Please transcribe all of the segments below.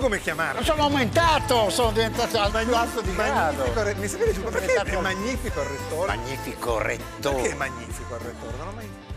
più come chiamarlo. Sono aumentato, sono diventato al quarto di grado. Mi sapete tu, perché diventato... è magnifico il rettore? Magnifico rettore. Perché è magnifico il rettore? Non ho mai visto.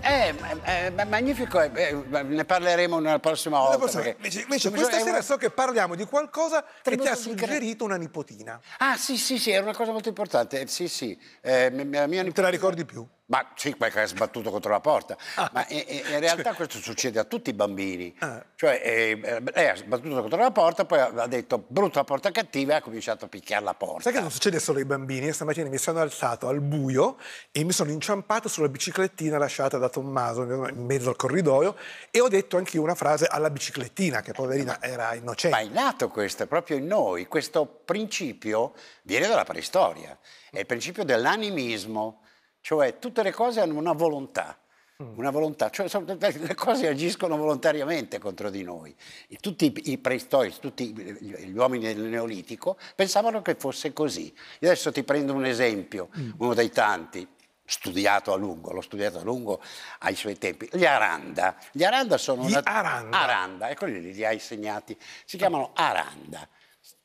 Eh, eh, eh, magnifico, eh, ne parleremo nella prossima volta. Posso, perché... invece, invece questa sera so che parliamo di qualcosa che ti ha suggerito una nipotina. Ah, sì, sì, sì, era una cosa molto importante. Eh, sì, sì. Eh, mia, mia nipotina... Te la ricordi più? Ma sì, perché ha sbattuto contro la porta. Ah, Ma in, in realtà questo succede a tutti i bambini. Ah. Cioè, eh, lei ha sbattuto contro la porta, poi ha detto brutta porta cattiva e ha cominciato a picchiare la porta. Sai che non succede solo ai bambini? Stamattina mi sono alzato al buio e mi sono inciampato sulla biciclettina lasciata da Tommaso in mezzo al corridoio e ho detto anche io una frase alla biciclettina, che poverina era innocente. Ma è nato questo, è proprio in noi. Questo principio viene dalla preistoria. È il principio dell'animismo cioè tutte le cose hanno una volontà, mm. una volontà, cioè le cose agiscono volontariamente contro di noi. Tutti i preistorici, tutti gli uomini del Neolitico pensavano che fosse così. Io adesso ti prendo un esempio, mm. uno dei tanti, studiato a lungo, l'ho studiato a lungo ai suoi tempi, gli Aranda. Gli Aranda sono... Gli una... Aranda? Aranda, eccoli lì, li hai segnati. Si ah. chiamano Aranda,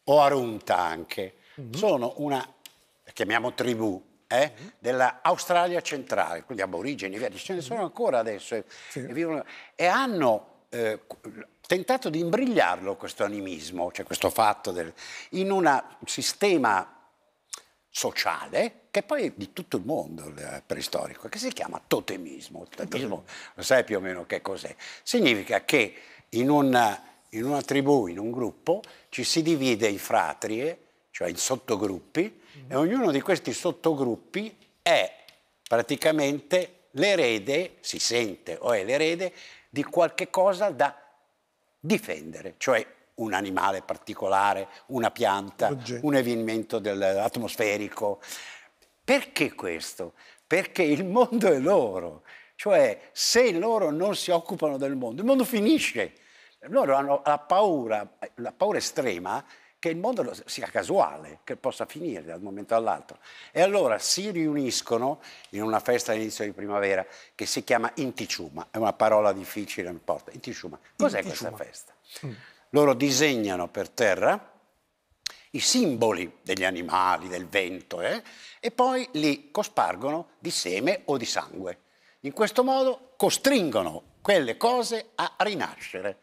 o Arunta anche. Mm -hmm. Sono una, chiamiamo tribù, eh, mm -hmm. dell'Australia centrale, quindi aborigeni, ce ne sono ancora adesso e, eh, sì. e, vivono, e hanno eh, tentato di imbrigliarlo questo animismo, cioè questo fatto, del, in un sistema sociale che poi è di tutto il mondo eh, preistorico, che si chiama totemismo. Totemismo lo sai più o meno che cos'è. Significa che in una, in una tribù, in un gruppo, ci si divide in fratrie cioè in sottogruppi, mm. e ognuno di questi sottogruppi è praticamente l'erede, si sente o è l'erede, di qualche cosa da difendere, cioè un animale particolare, una pianta, Oggetto. un avvenimento atmosferico. Perché questo? Perché il mondo è loro, cioè se loro non si occupano del mondo, il mondo finisce. Loro hanno la paura, la paura estrema che il mondo sia casuale, che possa finire da un momento all'altro. E allora si riuniscono in una festa all'inizio di primavera che si chiama Inticciuma, è una parola difficile, non importa. Inticciuma, cos'è Inticciuma. questa festa? Mm. Loro disegnano per terra i simboli degli animali, del vento, eh? e poi li cospargono di seme o di sangue. In questo modo costringono quelle cose a rinascere.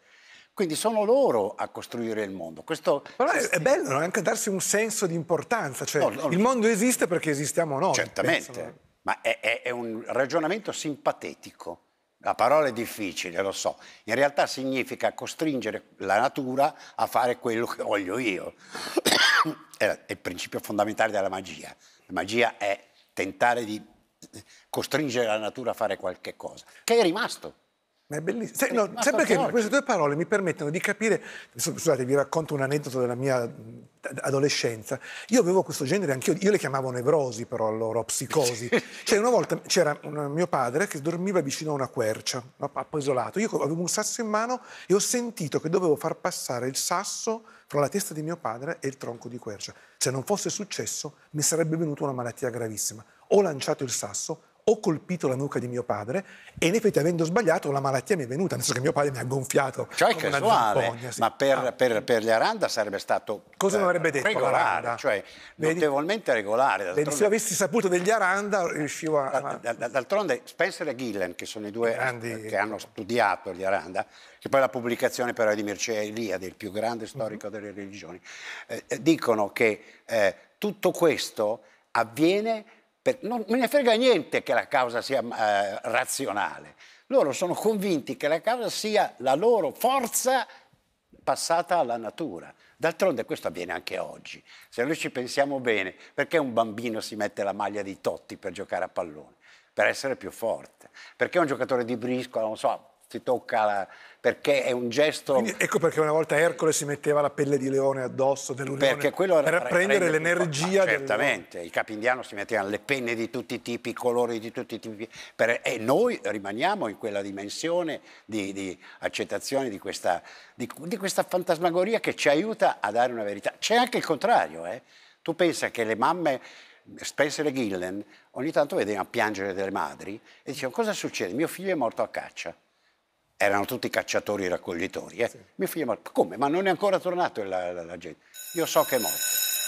Quindi sono loro a costruire il mondo. Questo Però è, è bello anche darsi un senso di importanza, cioè no, non... il mondo esiste perché esistiamo noi. Certamente, pensano. ma è, è, è un ragionamento simpatetico. La parola è difficile, lo so. In realtà significa costringere la natura a fare quello che voglio io. è il principio fondamentale della magia. La magia è tentare di costringere la natura a fare qualche cosa, che è rimasto ma è bellissimo. Sai, no, sai perché oggi. queste due parole mi permettono di capire. Scusate, vi racconto un aneddoto della mia adolescenza. Io avevo questo genere, anch'io, io le chiamavo nevrosi, però allora, psicosi. cioè, una volta c'era mio padre che dormiva vicino a una quercia, appaisolato. Io avevo un sasso in mano e ho sentito che dovevo far passare il sasso fra la testa di mio padre e il tronco di quercia. Se non fosse successo, mi sarebbe venuta una malattia gravissima. Ho lanciato il sasso, ho colpito la nuca di mio padre e in effetti avendo sbagliato la malattia mi è venuta, nel senso che mio padre mi ha gonfiato. Cioè come casuale, una sì. ma per, ah. per, per, gli Aranda sarebbe stato... Cosa eh, avrebbe detto? Regolare, cioè notevolmente regolare. Vedi, se avessi saputo degli Aranda riuscivo a... D'altronde Spencer e Gillen, che sono i due Grandi... che hanno studiato gli Aranda, che poi la pubblicazione però è di Mircea Eliade, del più grande storico mm -hmm. delle religioni, eh, eh, dicono che eh, tutto questo avviene non, me ne frega niente che la causa sia eh, razionale. Loro sono convinti che la causa sia la loro forza passata alla natura. D'altronde questo avviene anche oggi, se noi ci pensiamo bene, perché un bambino si mette la maglia di Totti per giocare a pallone? Per essere più forte, perché un giocatore di briscola, non so, ti tocca la... perché è un gesto... Quindi ecco perché una volta Ercole si metteva la pelle di leone addosso dell'Unione perché quello era, per prendere prende l'energia... Ah, certamente, del... il capindiano si metteva le penne di tutti i tipi, i colori di tutti i tipi per... e noi rimaniamo in quella dimensione di, di accettazione di questa, di, di questa, fantasmagoria che ci aiuta a dare una verità. C'è anche il contrario, eh? tu pensa che le mamme... Spencer e Gillen ogni tanto vedevano piangere delle madri e dicevano cosa succede? Mio figlio è morto a caccia erano tutti cacciatori raccoglitori. Eh? Sì. Mio figlio, ma come? Ma non è ancora tornato la, la, la gente? Io so che è morto.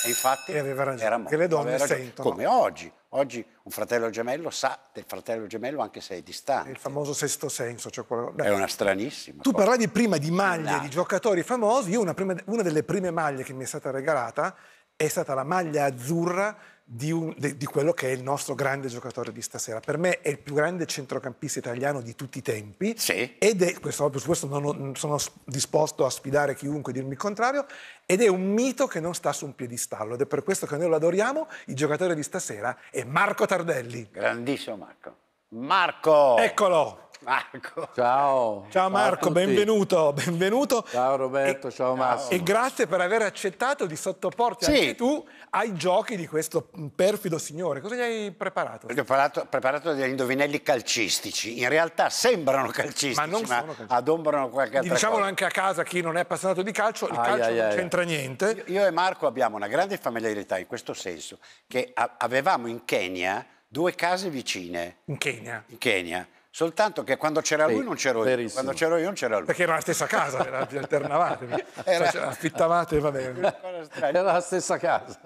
E infatti e aveva ragione, era morto. Che le donne sentono. Come oggi. Oggi un fratello gemello sa del fratello gemello anche se è distante. Il famoso sesto senso. Cioè quello... È una stranissima. Tu cosa. parlavi prima di maglie no. di giocatori famosi. Io una, prima, una delle prime maglie che mi è stata regalata è stata la maglia azzurra di, un, di, di, quello che è il nostro grande giocatore di stasera. Per me è il più grande centrocampista italiano di tutti i tempi. Sì. Ed è, questo, su questo non sono disposto a sfidare chiunque e dirmi il contrario, ed è un mito che non sta su un piedistallo. Ed è per questo che noi lo adoriamo. Il giocatore di stasera è Marco Tardelli. Grandissimo Marco. Marco! Eccolo! Marco. Ciao. Ciao Marco, ciao benvenuto, benvenuto. Ciao Roberto, e, ciao Massimo. E grazie per aver accettato di sottoporti sì. anche tu ai giochi di questo perfido signore. Cosa gli hai preparato? Gli ho parlato, preparato degli indovinelli calcistici. In realtà sembrano calcistici, ma, non ma sono calcistici. adombrano qualche altra Diciamolo cosa. anche a casa, chi non è appassionato di calcio, il ai, calcio ai, non c'entra niente. Io, io e Marco abbiamo una grande familiarità in questo senso, che avevamo in Kenya due case vicine. In Kenya? In Kenya Soltanto che quando c'era lui non c'ero io, quando c'ero io non c'era lui. Perché era la stessa casa, era, vi alternavate, era... Cioè, affittavate, va bene. Era la stessa casa.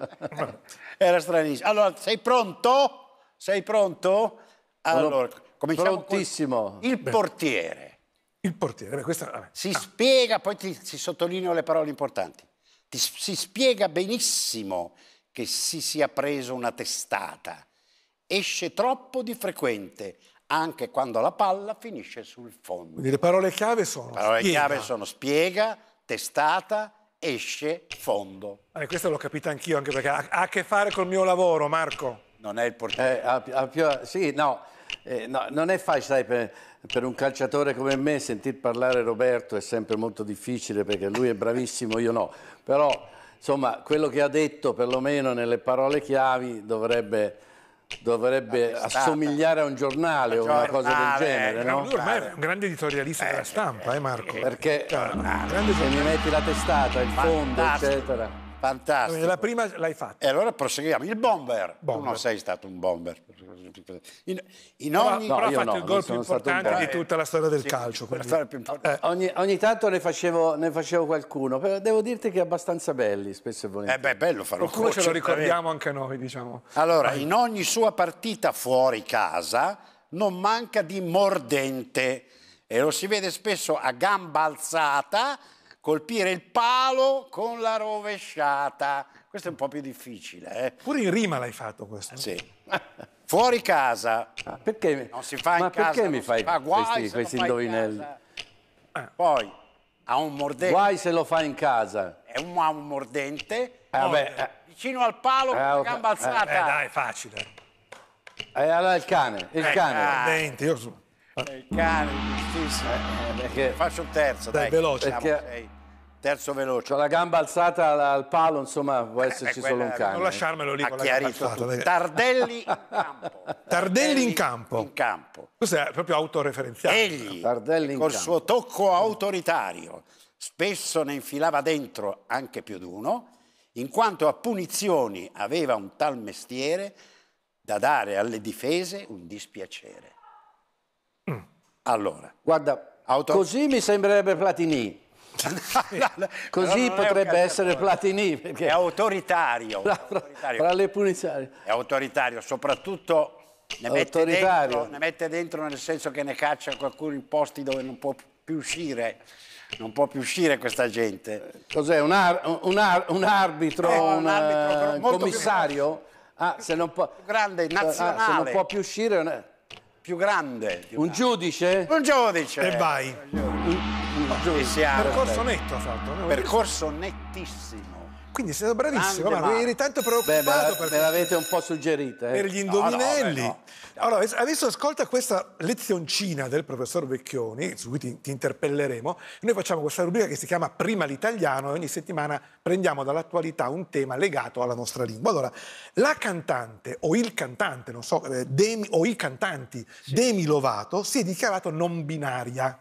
era stranissimo. Allora, sei pronto? Sei pronto? Allora, cominciamo Prontissimo. Con il portiere. Il portiere, beh, questa... Si ah. spiega, poi ti, si sottolineano le parole importanti, ti, si spiega benissimo che si sia preso una testata. Esce troppo di frequente, anche quando la palla finisce sul fondo. Quindi le parole chiave sono? Le parole spiega. chiave sono spiega, testata, esce, fondo. Eh, questo l'ho capito anch'io, anche perché ha, ha, a che fare col mio lavoro, Marco. Non è il portiere. Eh, sì, no, eh, no, non è facile, sai, per, per, un calciatore come me sentir parlare Roberto è sempre molto difficile perché lui è bravissimo, io no. Però, insomma, quello che ha detto, perlomeno nelle parole chiavi, dovrebbe dovrebbe assomigliare a un giornale o una cosa del eh, genere. Eh, no? Lui ormai è un grande editorialista della eh, stampa, eh Marco? Perché cioè, se mi metti la testata, il fondo, eccetera. Fantastico. la prima l'hai fatta. E allora proseguiamo. Il bomber. bomber. Tu non sei stato un bomber. In, in ogni... No, però ha fatto no, il gol più importante di tutta la storia del sì, calcio. Eh. Ogni, ogni, tanto ne facevo, ne facevo qualcuno. Però devo dirti che abbastanza belli, spesso e volentieri. Eh beh, bello farlo. Qualcuno ce lo ricordiamo eh, anche noi, diciamo. Allora, Vai. in ogni sua partita fuori casa non manca di mordente. E lo si vede spesso a gamba alzata colpire il palo con la rovesciata. Questo è un po' più difficile. Eh? Pure in rima l'hai fatto questo. Sì. Fuori casa. Ah, perché? Non si fa Ma in casa. Ma perché mi fai fa questi, questi indovinelli? In Poi, ha un mordente. Guai se lo fa in casa. È un, un mordente. Eh, vabbè, eh. Vicino al palo eh, con la gamba eh, eh, alzata. Eh, dai, facile. Eh, allora il cane, il cane. Ah. Dente, io so. Il cane, giustissimo. perché... Faccio un terzo, dai. dai veloce. Perché... Siamo, sei. Terzo veloce. Con la gamba alzata al palo, insomma, può eh, esserci eh, quella, solo un cane. Non lasciarmelo lì ha con la gamba alzata. Tardelli in campo. Tardelli in campo. In campo. Questo è proprio autoreferenziale. Egli, Tardelli in col campo. suo tocco autoritario, spesso ne infilava dentro anche più di uno, in quanto a punizioni aveva un tal mestiere da dare alle difese un dispiacere. Mm. Allora, guarda, auto... così mi sembrerebbe Platini Così potrebbe essere Platini. Perché... È autoritario. tra, autoritario. Fra le punizioni. È autoritario, soprattutto ne mette, dentro, ne mette, dentro, nel senso che ne caccia qualcuno in posti dove non può più uscire. Non può più uscire questa gente. Cos'è? Un, ar un, ar un, arbitro, eh, un, arbitro, un eh, commissario? Ah, se non può... Grande, nazionale. Eh, ah, se non può più uscire... Più grande. Più un grande. giudice? Un giudice. E vai giusto. Siamo, percorso beh. netto ha fatto. Eh, percorso nettissimo. Quindi sei stato bravissimo, Grande, ma eri tanto preoccupato. Beh, me, me l'avete un po' suggerita. Eh? Per gli indovinelli. No, no, beh, no. Allora, adesso ascolta questa lezioncina del professor Vecchioni, su cui ti, ti, interpelleremo. Noi facciamo questa rubrica che si chiama Prima l'italiano e ogni settimana prendiamo dall'attualità un tema legato alla nostra lingua. Allora, la cantante o il cantante, non so, eh, Demi, o i cantanti sì. Demi Lovato si è dichiarato non binaria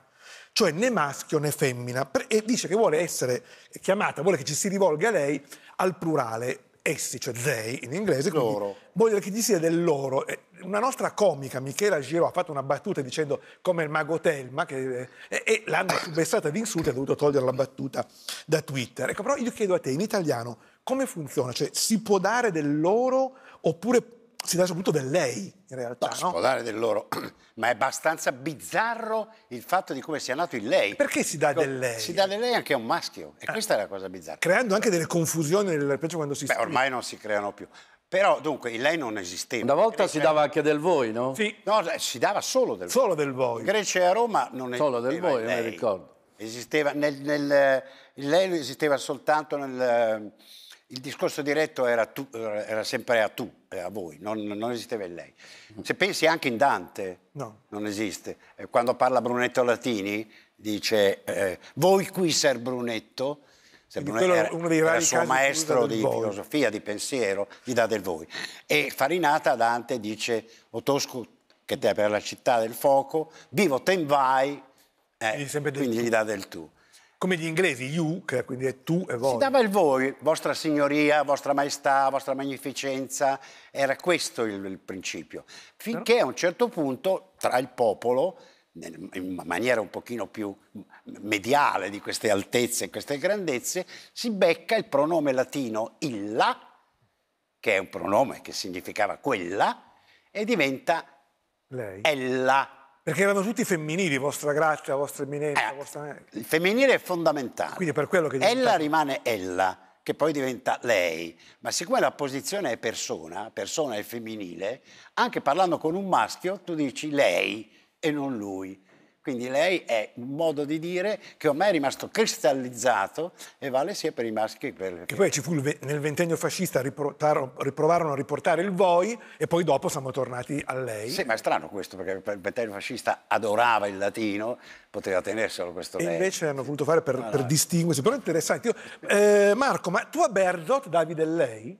cioè né maschio né femmina, e dice che vuole essere chiamata, vuole che ci si rivolga a lei al plurale, essi, cioè they in inglese, loro. voglio che gli sia del loro. Una nostra comica, Michela Giro, ha fatto una battuta dicendo come il mago Telma, che, e, e l'hanno subvessata di insulti e ha dovuto togliere la battuta da Twitter. Ecco, però io chiedo a te, in italiano, come funziona? Cioè, si può dare del loro oppure si dà soprattutto del lei, in realtà. No, no? Si può dare del loro, ma è abbastanza bizzarro il fatto di come sia nato il lei. Perché si dà del lei? Si dà del lei anche a un maschio, e eh. questa è la cosa bizzarra. Creando anche delle confusioni nel peggio quando si Beh, ormai non si creano più. Però, dunque, il lei non esisteva. Una volta Grecia si dava anche del voi, no? Sì. No, eh, si dava solo del solo voi. Solo del voi. In Grecia e a Roma non esisteva Solo del voi, non ricordo. Esisteva nel, nel, il lei esisteva soltanto nel il discorso diretto era, tu, era sempre a tu, a voi, non, non, esisteva in lei. Mm. Se pensi anche in Dante, no. non esiste. Eh, quando parla Brunetto Latini dice eh, voi qui ser Brunetto, se Brunetto era, uno dei era suo maestro di, di filosofia, di pensiero, gli dà del voi. E Farinata Dante dice o Tosco che te per la città del fuoco, vivo ten vai, eh, quindi gli dà del tu come gli inglesi, you, che quindi è tu e voi. Si dava il voi, vostra signoria, vostra maestà, vostra magnificenza, era questo il, il principio. Finché Però... a un certo punto, tra il popolo, in maniera un pochino più mediale di queste altezze, e queste grandezze, si becca il pronome latino illa, che è un pronome che significava quella, e diventa Lei. ella perché erano tutti femminili, vostra grazia, vostra eminenza. Eh, vostra... Il femminile è fondamentale. Quindi per quello che diventa... Ella rimane ella, che poi diventa lei, ma siccome la posizione è persona, persona è femminile, anche parlando con un maschio tu dici lei e non lui. Quindi lei è un modo di dire che ormai è rimasto cristallizzato e vale sia per i maschi che per le Che poi ci fu nel ventennio fascista, riprovarono a riportare il voi e poi dopo siamo tornati a lei. Sì, ma è strano questo perché il ventennio fascista adorava il latino, poteva tenerselo questo e lei. invece hanno voluto fare per, allora. per distinguersi, però è interessante. Io, eh, Marco, ma tu a Berzot davi del lei?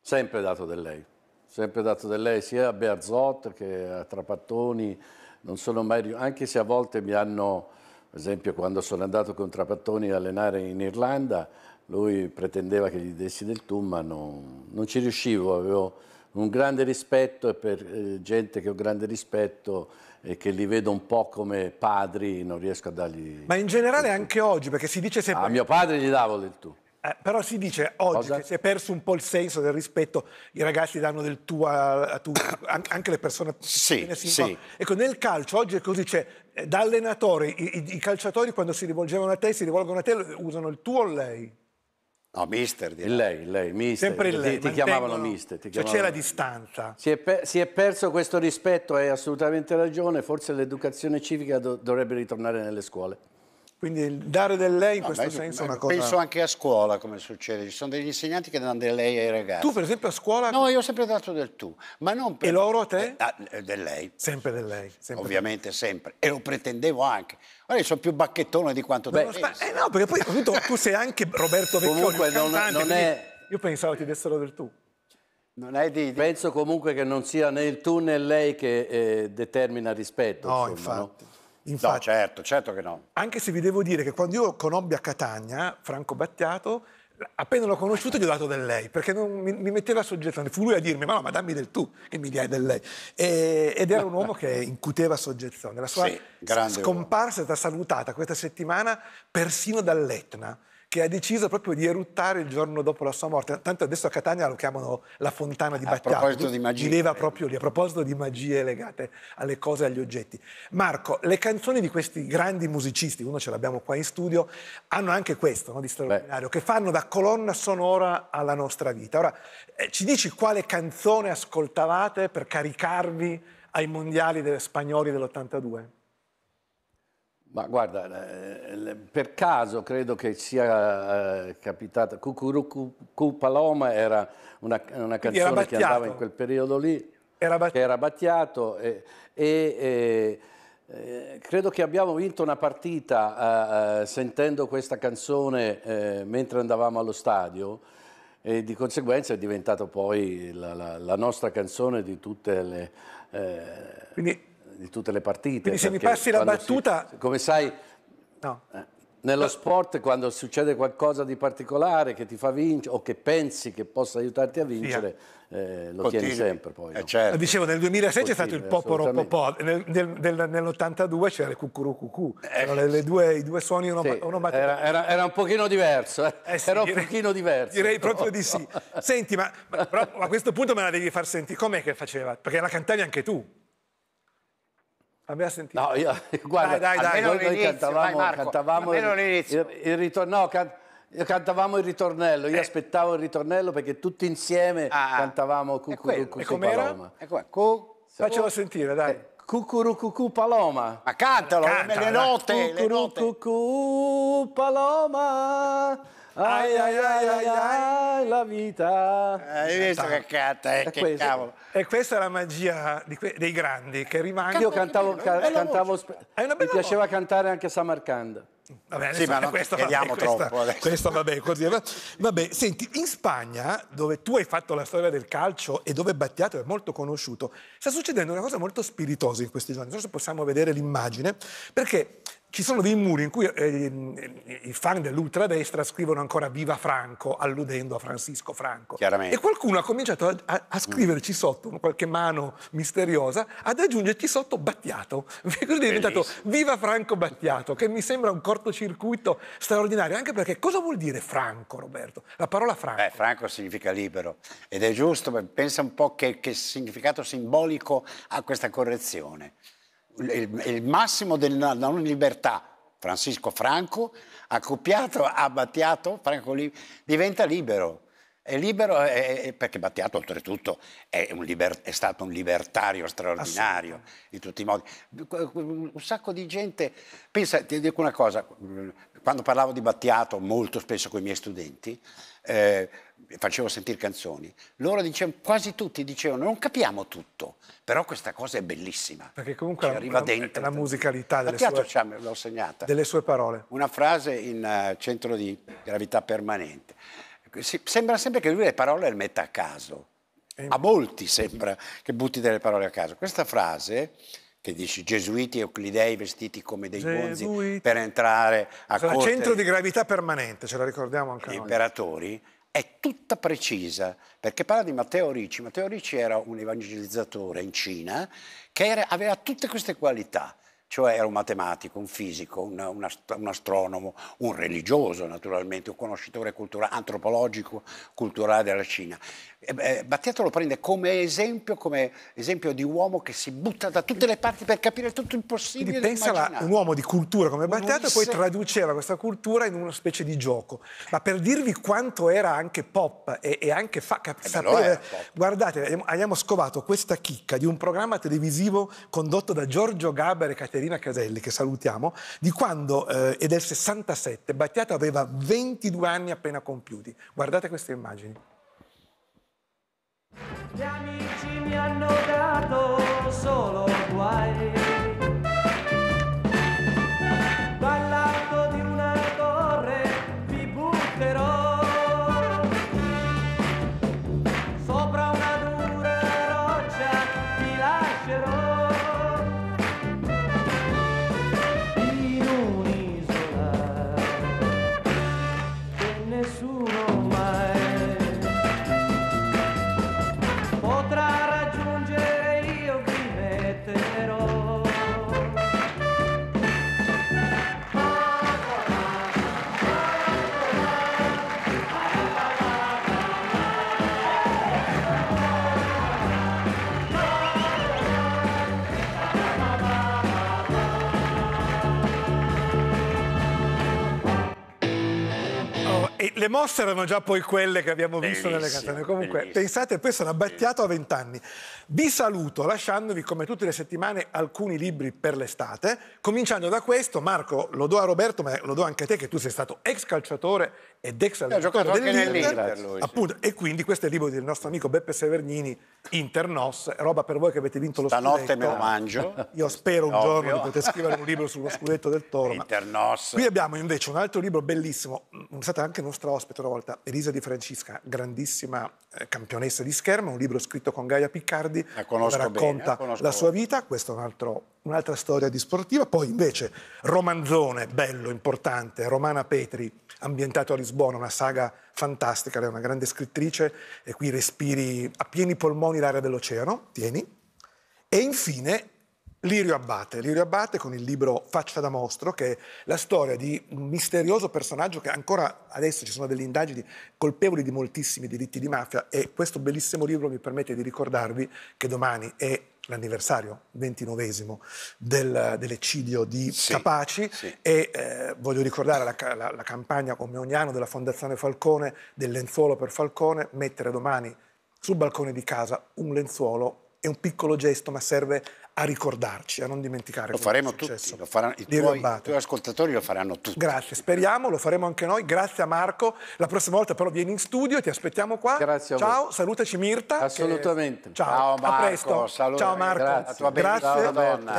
Sempre dato del lei, sempre dato del lei sia a Berzot che a Trapattoni non sono mai anche se a volte mi hanno, per esempio quando sono andato con Trapattoni a allenare in Irlanda, lui pretendeva che gli dessi del tu, ma non, non ci riuscivo, avevo un grande rispetto per eh, gente che ho grande rispetto e che li vedo un po' come padri, non riesco a dargli... Ma in generale anche oggi, perché si dice sempre... A mio padre gli davo del tu. Eh, però si dice oggi Cosa? che si è perso un po' il senso del rispetto, i ragazzi danno del tu a, a tutti, anche le persone sì, sì. Ecco, nel calcio oggi è così, cioè, eh, da allenatore i, i, i, calciatori quando si rivolgevano a te, si rivolgono a te, usano il tu o lei? No, mister, direi. Il lei, il lei, mister. Sempre il lei. Ti, ti chiamavano mister. Ti chiamavano... Cioè c'è la distanza. Si è, per, si è, perso questo rispetto, hai assolutamente ragione, forse l'educazione civica do, dovrebbe ritornare nelle scuole. Quindi dare del lei in no, questo beh, senso è una cosa... Penso anche a scuola come succede, ci sono degli insegnanti che danno del lei ai ragazzi. Tu per esempio a scuola... No, io ho sempre dato del tu, ma non per... E loro a te? Eh, ah, eh del lei. Sempre del lei. Sempre Ovviamente del... sempre, e lo pretendevo anche. Guarda, sono più bacchettone di quanto Beh, te pensi. Eh no, perché poi appunto, tu sei anche Roberto Vecchioni, Comunque non, cantante, non è... Io pensavo ti dessero del tu. Non è di, di... Penso comunque che non sia né il tu né lei che eh, determina rispetto. No, insomma, infatti. No? Infatti, no, certo, certo che no. Anche se vi devo dire che quando io conobbi a Catania Franco Battiato, appena l'ho conosciuto gli ho dato del lei, perché non, mi, mi, metteva a soggezione. Fu lui a dirmi, ma no, ma dammi del tu, che mi dai del lei. E, ed era un uomo che incuteva soggezione. La sua sì, scomparsa è stata salutata questa settimana persino dall'Etna che ha deciso proprio di eruttare il giorno dopo la sua morte. Tanto adesso a Catania lo chiamano la fontana di Battaglio. A proposito di magie. Viveva proprio lì, a proposito di magie legate alle cose e agli oggetti. Marco, le canzoni di questi grandi musicisti, uno ce l'abbiamo qua in studio, hanno anche questo no, di straordinario, Beh. che fanno da colonna sonora alla nostra vita. Ora, eh, ci dici quale canzone ascoltavate per caricarvi ai mondiali delle spagnoli dell'82? Ma guarda, eh, per caso credo che sia eh, capitata, Cucurucu Paloma era una, una canzone era che andava in quel periodo lì, era che era battiato e, e, e, eh, credo che abbiamo vinto una partita eh, eh, sentendo questa canzone eh, mentre andavamo allo stadio e di conseguenza è diventata poi la, la, la, nostra canzone di tutte le... Quindi di tutte le partite. Quindi se mi passi la battuta... Si, come sai, no. eh, nello sport quando succede qualcosa di particolare che ti fa vincere o che pensi che possa aiutarti a vincere, eh, lo Continui. tieni sempre poi. Eh, no? Eh certo. Dicevo, nel 2006 c'è stato il poporo popò, nel, nel, nell'82 c'era il cucuru cucù, eh. i due suoni uno, sì, era, era, era, un pochino diverso, eh. eh. sì, era un direi, pochino diverso. Direi proprio di sì. Senti, ma, ma però, a questo punto me la devi far sentire, com'è che faceva? Perché la cantavi anche tu. Abbiamo sentito. No, io, guarda, dai, dai, dai, noi, cantavamo, vai, cantavamo il, il, il ritorno, no, can, cantavamo il ritornello, io eh. aspettavo il ritornello perché tutti insieme ah, ah. cantavamo Cucurucucu Paloma. Ecco, cu, Faccelo sentire, dai. Eh. Cucurucucu Paloma. Ma cantalo, Canta, le note, Cucurucucu Paloma ai ai ai ai, ai la vita. Eh, hai visto che canta, eh, è che questo. cavolo. E questa è la magia que dei grandi che rimangono. Io cantavo, ca cantavo mi piaceva voce. cantare anche Samarkand. Vabbè, sì, ma non questa, vabbè, questa, troppo vabbè, così. Vabbè, senti, in Spagna, dove tu hai fatto la storia del calcio e dove Battiato è molto conosciuto, sta succedendo una cosa molto spiritosa in questi giorni. Non so se possiamo vedere l'immagine, perché ci sono dei muri in cui eh, i fan dell'ultradestra scrivono ancora Viva Franco, alludendo a Francisco Franco. Chiaramente. E qualcuno ha cominciato a, a, a scriverci mm. sotto, qualche mano misteriosa, ad aggiungerci sotto Battiato. Quindi è diventato Viva Franco Battiato, che mi sembra un cortocircuito straordinario, anche perché cosa vuol dire Franco, Roberto? La parola Franco. Beh, Franco significa libero ed è giusto, pensa un po' che, che significato simbolico ha questa correzione il, il massimo della non libertà, Francisco Franco, accoppiato a Battiato, Franco li, diventa libero. È libero è, perché Battiato, oltretutto, è, liber, è, stato un libertario straordinario in tutti i modi. Un sacco di gente. Pensa, ti dico una cosa: quando parlavo di Battiato molto spesso con i miei studenti, eh, facevo sentire canzoni, loro dicevano, quasi tutti dicevano non capiamo tutto, però questa cosa è bellissima. Perché comunque cioè, la, arriva la, dentro, la cioè. musicalità delle sue, segnata, delle sue, parole. Una frase in uh, centro di gravità permanente. Si, sembra sempre che lui le parole le metta a caso. A molti sembra che butti delle parole a caso. Questa frase che dici gesuiti e euclidei vestiti come dei Gesuit. bonzi per entrare a cioè, corte. centro di gravità permanente, ce la ricordiamo anche noi. Imperatori è tutta precisa, perché parla di Matteo Ricci. Matteo Ricci era un evangelizzatore in Cina che era, aveva tutte queste qualità cioè era un matematico, un fisico, un, un, un, astronomo, un religioso naturalmente, un conoscitore cultura, antropologico culturale della Cina. E, eh, Battiato lo prende come esempio, come esempio di uomo che si butta da tutte le parti per capire tutto il possibile. Quindi pensava un uomo di cultura come Battiato e poi traduceva questa cultura in una specie di gioco. Ma per dirvi quanto era anche pop e, e anche fa, cap- eh sapere, eh, guardate, abbiamo, scovato questa chicca di un programma televisivo condotto da Giorgio Gaber e Caterina Caterina Caselli, che salutiamo, di quando, eh, è del 67, Battiato aveva 22 anni appena compiuti. Guardate queste immagini. Gli amici mi hanno dato solo mosse erano già poi quelle che abbiamo visto bellissimo, nelle canzoni. Comunque, bellissimo. pensate, poi sono abbattiato a vent'anni. Vi saluto lasciandovi, come tutte le settimane, alcuni libri per l'estate. Cominciando da questo, Marco, lo do a Roberto, ma lo do anche a te, che tu sei stato ex calciatore ed ex allenatore dell'Inter. Lui, sì. appunto, e quindi questo è il libro del nostro amico Beppe Severnini, Internos, roba per voi che avete vinto lo Stanotte scudetto. Stanotte me lo mangio. Io spero un Ovvio. giorno di poter scrivere un libro sullo scudetto del Toro. Internos. Qui abbiamo invece un altro libro bellissimo, mm, è stata anche nostra ospite, ospite una volta Elisa Di Francesca, grandissima eh, campionessa di scherma, un libro scritto con Gaia Piccardi che racconta bene, la, la sua vita, questa è un'altra storia di sportiva, poi invece romanzone, bello, importante, Romana Petri, ambientato a Lisbona, una saga fantastica, lei è una grande scrittrice e qui respiri a pieni polmoni l'aria dell'oceano, tieni, e infine Lirio Abbate. Lirio Abbate con il libro Faccia da mostro, che è la storia di un misterioso personaggio che ancora adesso ci sono delle indagini colpevoli di moltissimi delitti di mafia e questo bellissimo libro mi permette di ricordarvi che domani è l'anniversario ventinovesimo del, dell'eccidio di sì, Capaci sì. e eh, voglio ricordare la, la, la campagna come ogni anno della Fondazione Falcone del lenzuolo per Falcone, mettere domani sul balcone di casa un lenzuolo è un piccolo gesto ma serve a ricordarci, a non dimenticare. Lo faremo tutti, lo faranno, i, tuoi, i tuoi ascoltatori lo faranno tutti. Grazie, speriamo, lo faremo anche noi. Grazie a Marco. La prossima volta però vieni in studio, ti aspettiamo qua. Grazie Ciao, voi. salutaci Mirta. Assolutamente. Che... Ciao, Ciao Marco, a presto. Saluta. Ciao Marco. Grazie. Grazie.